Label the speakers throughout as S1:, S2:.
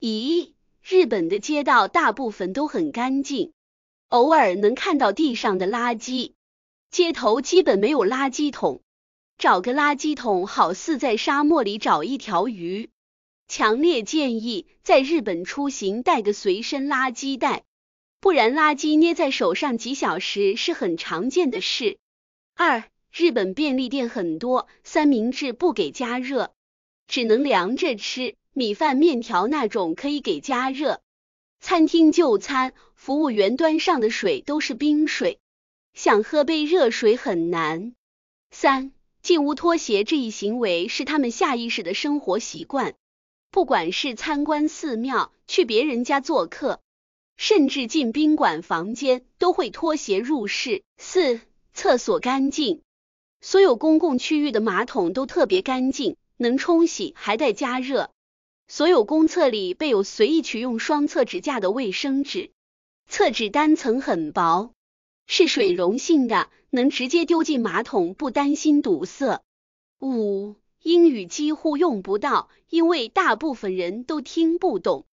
S1: 咦，日本的街道大部分都很干净，偶尔能看到地上的垃圾，街头基本没有垃圾桶，找个垃圾桶好似在沙漠里找一条鱼。强烈建议在日本出行带个随身垃圾袋，不然垃圾捏在手上几小时是很常见的事。二，日本便利店很多，三明治不给加热，只能凉着吃。米饭、面条那种可以给加热。餐厅就餐，服务员端上的水都是冰水，想喝杯热水很难。三、进屋脱鞋这一行为是他们下意识的生活习惯，不管是参观寺庙、去别人家做客，甚至进宾馆房间，都会脱鞋入室。四、厕所干净，所有公共区域的马桶都特别干净，能冲洗，还带加热。所有公厕里备有随意取用双侧纸架的卫生纸，厕纸单层很薄，是水溶性的，能直接丢进马桶，不担心堵塞。五、英语几乎用不到，因为大部分人都听不懂。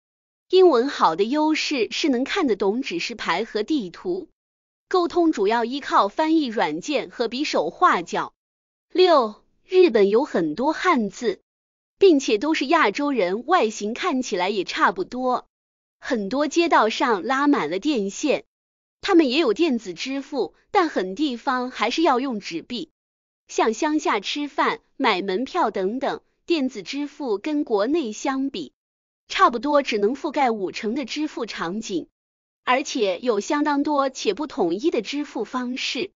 S1: 英文好的优势是能看得懂指示牌和地图，沟通主要依靠翻译软件和比手画脚。六、日本有很多汉字。并且都是亚洲人，外形看起来也差不多。很多街道上拉满了电线，他们也有电子支付，但很地方还是要用纸币。像乡下吃饭、买门票等等，电子支付跟国内相比，差不多只能覆盖五成的支付场景，而且有相当多且不统一的支付方式。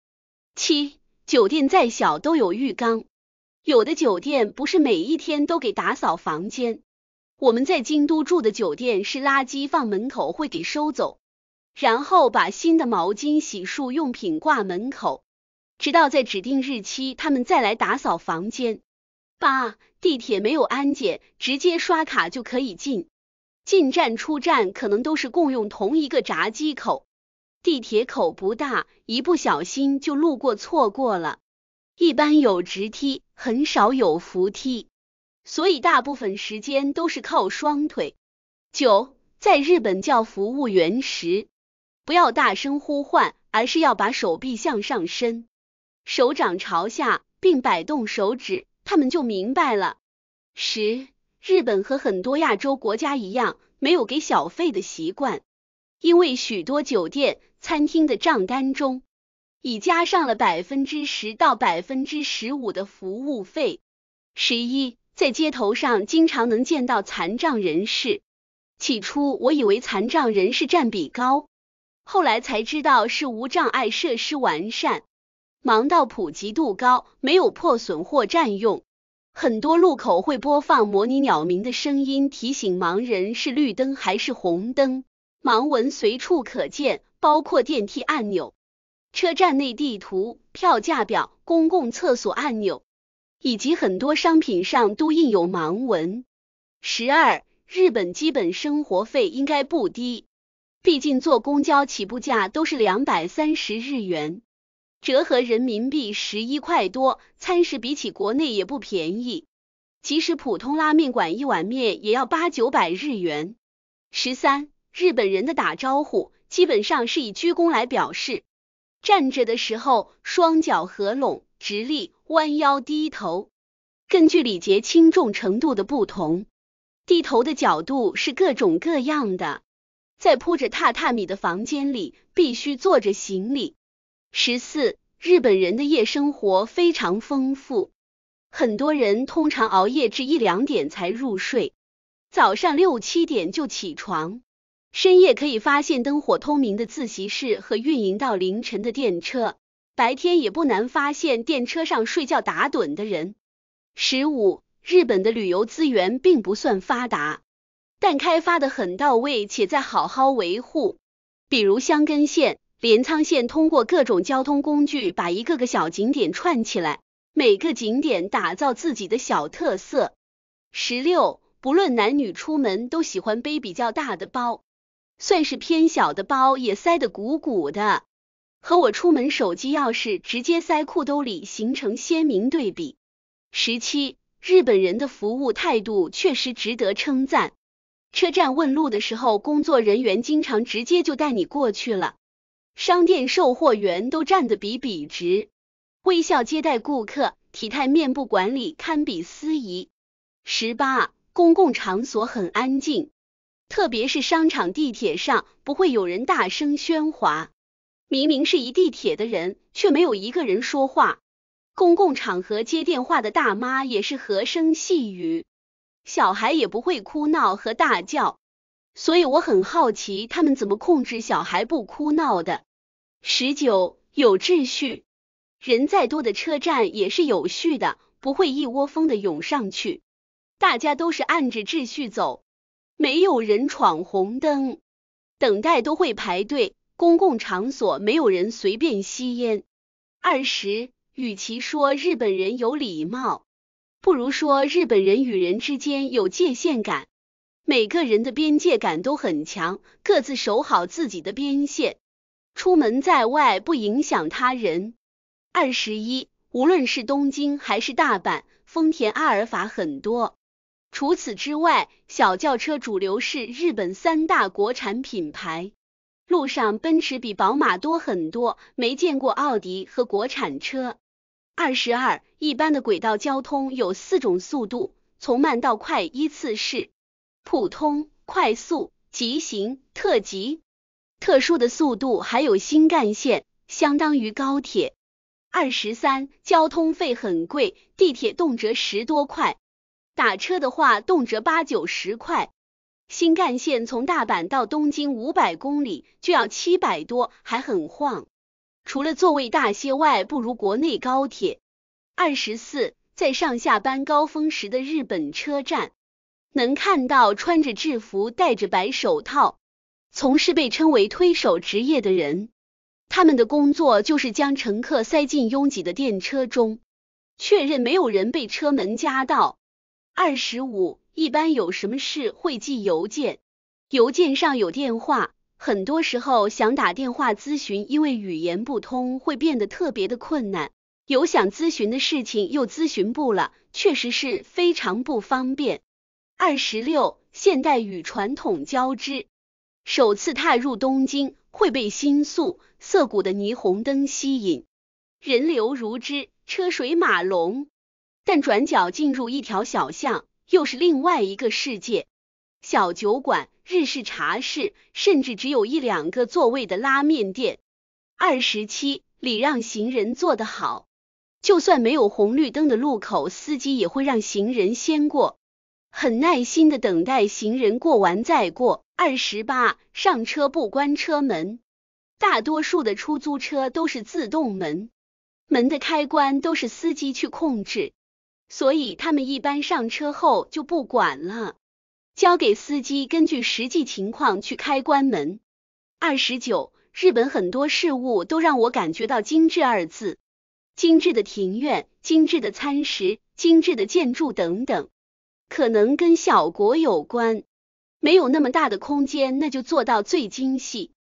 S1: 七，酒店再小都有浴缸。有的酒店不是每一天都给打扫房间，我们在京都住的酒店是垃圾放门口会给收走，然后把新的毛巾、洗漱用品挂门口，直到在指定日期他们再来打扫房间。八，地铁没有安检，直接刷卡就可以进，进站出站可能都是共用同一个闸机口，地铁口不大，一不小心就路过错过了。一般有直梯。很少有扶梯，所以大部分时间都是靠双腿。九，在日本叫服务员时，不要大声呼唤，而是要把手臂向上伸，手掌朝下，并摆动手指，他们就明白了。十，日本和很多亚洲国家一样，没有给小费的习惯，因为许多酒店、餐厅的账单中。已加上了百分之十到百分之十五的服务费。十一，在街头上经常能见到残障人士。起初我以为残障人士占比高，后来才知道是无障碍设施完善，盲道普及度高，没有破损或占用。很多路口会播放模拟鸟鸣的声音，提醒盲人是绿灯还是红灯。盲文随处可见，包括电梯按钮。车站内地图、票价表、公共厕所按钮，以及很多商品上都印有盲文。十二，日本基本生活费应该不低，毕竟坐公交起步价都是两百三十日元，折合人民币十一块多，餐食比起国内也不便宜。其实普通拉面馆一碗面也要八九百日元。十三，日本人的打招呼基本上是以鞠躬来表示。站着的时候，双脚合拢，直立，弯腰低头。根据礼节轻重程度的不同，低头的角度是各种各样的。在铺着榻榻米的房间里，必须坐着行礼。十四，日本人的夜生活非常丰富，很多人通常熬夜至一两点才入睡，早上六七点就起床。深夜可以发现灯火通明的自习室和运营到凌晨的电车，白天也不难发现电车上睡觉打盹的人。十五，日本的旅游资源并不算发达，但开发的很到位且在好好维护。比如箱根线、镰仓线，通过各种交通工具把一个个小景点串起来，每个景点打造自己的小特色。十六，不论男女出门都喜欢背比较大的包。算是偏小的包也塞得鼓鼓的，和我出门手机钥匙直接塞裤兜里形成鲜明对比。十七，日本人的服务态度确实值得称赞。车站问路的时候，工作人员经常直接就带你过去了。商店售货员都站得笔笔直，微笑接待顾客，体态面部管理堪比司仪。十八，公共场所很安静。特别是商场、地铁上不会有人大声喧哗，明明是一地铁的人，却没有一个人说话。公共场合接电话的大妈也是和声细语，小孩也不会哭闹和大叫。所以我很好奇他们怎么控制小孩不哭闹的。十九有秩序，人再多的车站也是有序的，不会一窝蜂的涌上去，大家都是按着秩序走。没有人闯红灯，等待都会排队，公共场所没有人随便吸烟。二十，与其说日本人有礼貌，不如说日本人与人之间有界限感，每个人的边界感都很强，各自守好自己的边界，出门在外不影响他人。二十一，无论是东京还是大阪，丰田阿尔法很多。除此之外，小轿车主流是日本三大国产品牌。路上奔驰比宝马多很多，没见过奥迪和国产车。二十二，一般的轨道交通有四种速度，从慢到快依次是普通、快速、急行、特急。特殊的速度还有新干线，相当于高铁。二十三，交通费很贵，地铁动辄十多块。打车的话，动辄八九十块；新干线从大阪到东京五百公里就要七百多，还很晃。除了座位大些外，不如国内高铁。二十四，在上下班高峰时的日本车站，能看到穿着制服、戴着白手套，从事被称为推手职业的人。他们的工作就是将乘客塞进拥挤的电车中，确认没有人被车门夹到。二十五，一般有什么事会寄邮件，邮件上有电话，很多时候想打电话咨询，因为语言不通会变得特别的困难。有想咨询的事情又咨询不了，确实是非常不方便。二十六，现代与传统交织，首次踏入东京，会被新宿涩谷的霓虹灯吸引，人流如织，车水马龙。但转角进入一条小巷，又是另外一个世界。小酒馆、日式茶室，甚至只有一两个座位的拉面店。二十七，礼让行人做得好，就算没有红绿灯的路口，司机也会让行人先过，很耐心的等待行人过完再过。二十八，上车不关车门，大多数的出租车都是自动门，门的开关都是司机去控制。所以他们一般上车后就不管了，交给司机根据实际情况去开关门。二十九，日本很多事物都让我感觉到“精致”二字，精致的庭院、精致的餐食、精致的建筑等等，可能跟小国有关，没有那么大的空间，那就做到最精细。